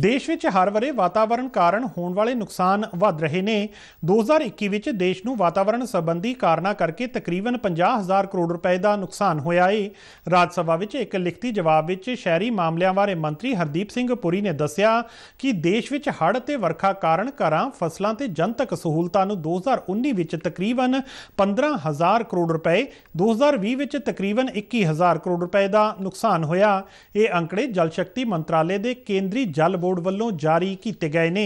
ਦੇਸ਼ ਵਿੱਚ ਹਰ ਵਰੇ ਵਾਤਾਵਰਣ ਕਾਰਨ ਹੋਣ ਵਾਲੇ ਨੁਕਸਾਨ ਵੱਧ ਰਹੇ ਨੇ 2021 ਵਿੱਚ ਦੇਸ਼ ਨੂੰ ਵਾਤਾਵਰਣ ਸੰਬੰਧੀ ਕਾਰਨਾਂ ਕਰਕੇ ਤਕਰੀਬਨ 50000 ਕਰੋੜ ਰੁਪਏ ਦਾ ਨੁਕਸਾਨ ਹੋਇਆ ਹੈ ਰਾਜ ਸਭਾ ਵਿੱਚ ਇੱਕ ਲਿਖਤੀ ਜਵਾਬ ਵਿੱਚ ਸ਼ਹਿਰੀ ਮਾਮਲਿਆਂ ਬਾਰੇ ਮੰਤਰੀ ਹਰਦੀਪ ਸਿੰਘ ਪੁਰੀ ਨੇ ਦੱਸਿਆ ਕਿ ਦੇਸ਼ ਵਿੱਚ ਹੜ੍ਹ ਤੇ ਵਰਖਾ ਕਾਰਨ ਘਰਾਂ ਫਸਲਾਂ ਤੇ ਜਨਤਕ ਸਹੂਲਤਾਂ ਨੂੰ 2019 ਵਿੱਚ ਤਕਰੀਬਨ 15000 ਕਰੋੜ ਰੁਪਏ 2020 ਵਿੱਚ ਤਕਰੀਬਨ 21000 ਕਰੋੜ ਰੁਪਏ ਦਾ ਨੁਕਸਾਨ ਹੋਇਆ ਇਹ ਅੰਕੜੇ ਜਲ ਸ਼ਕਤੀ ਮੰਤਰਾਲੇ ਦੇ ਕੇਂਦਰੀ ਜਲ ਬੋਰਡ ਵੱਲੋਂ ਜਾਰੀ ਕੀਤੇ ਗਏ ਨੇ